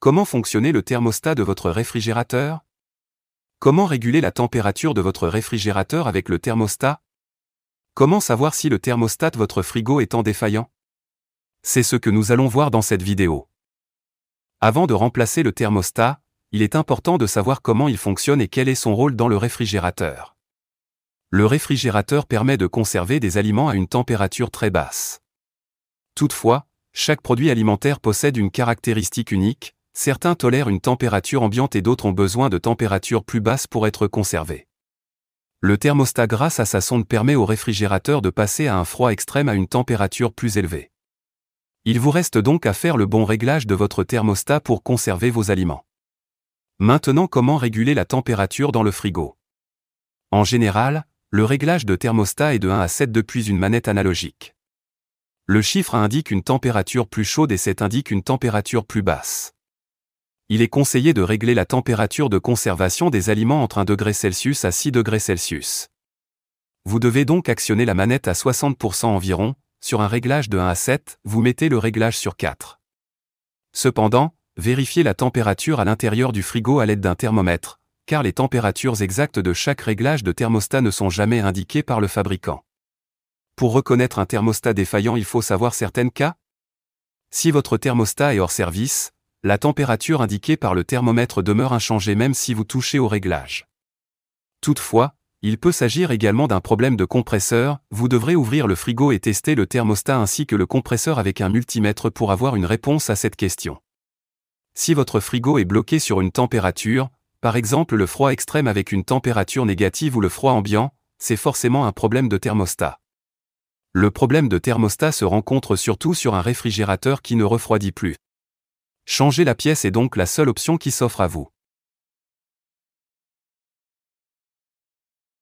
Comment fonctionner le thermostat de votre réfrigérateur Comment réguler la température de votre réfrigérateur avec le thermostat Comment savoir si le thermostat de votre frigo est en défaillant C'est ce que nous allons voir dans cette vidéo. Avant de remplacer le thermostat, il est important de savoir comment il fonctionne et quel est son rôle dans le réfrigérateur. Le réfrigérateur permet de conserver des aliments à une température très basse. Toutefois, chaque produit alimentaire possède une caractéristique unique, certains tolèrent une température ambiante et d'autres ont besoin de températures plus basses pour être conservés. Le thermostat grâce à sa sonde permet au réfrigérateur de passer à un froid extrême à une température plus élevée. Il vous reste donc à faire le bon réglage de votre thermostat pour conserver vos aliments. Maintenant comment réguler la température dans le frigo En général, le réglage de thermostat est de 1 à 7 depuis une manette analogique. Le chiffre indique une température plus chaude et 7 indique une température plus basse il est conseillé de régler la température de conservation des aliments entre 1 degré Celsius à 6 degrés Celsius. Vous devez donc actionner la manette à 60% environ, sur un réglage de 1 à 7, vous mettez le réglage sur 4. Cependant, vérifiez la température à l'intérieur du frigo à l'aide d'un thermomètre, car les températures exactes de chaque réglage de thermostat ne sont jamais indiquées par le fabricant. Pour reconnaître un thermostat défaillant, il faut savoir certains cas. Si votre thermostat est hors service, la température indiquée par le thermomètre demeure inchangée même si vous touchez au réglage. Toutefois, il peut s'agir également d'un problème de compresseur, vous devrez ouvrir le frigo et tester le thermostat ainsi que le compresseur avec un multimètre pour avoir une réponse à cette question. Si votre frigo est bloqué sur une température, par exemple le froid extrême avec une température négative ou le froid ambiant, c'est forcément un problème de thermostat. Le problème de thermostat se rencontre surtout sur un réfrigérateur qui ne refroidit plus. Changer la pièce est donc la seule option qui s'offre à vous.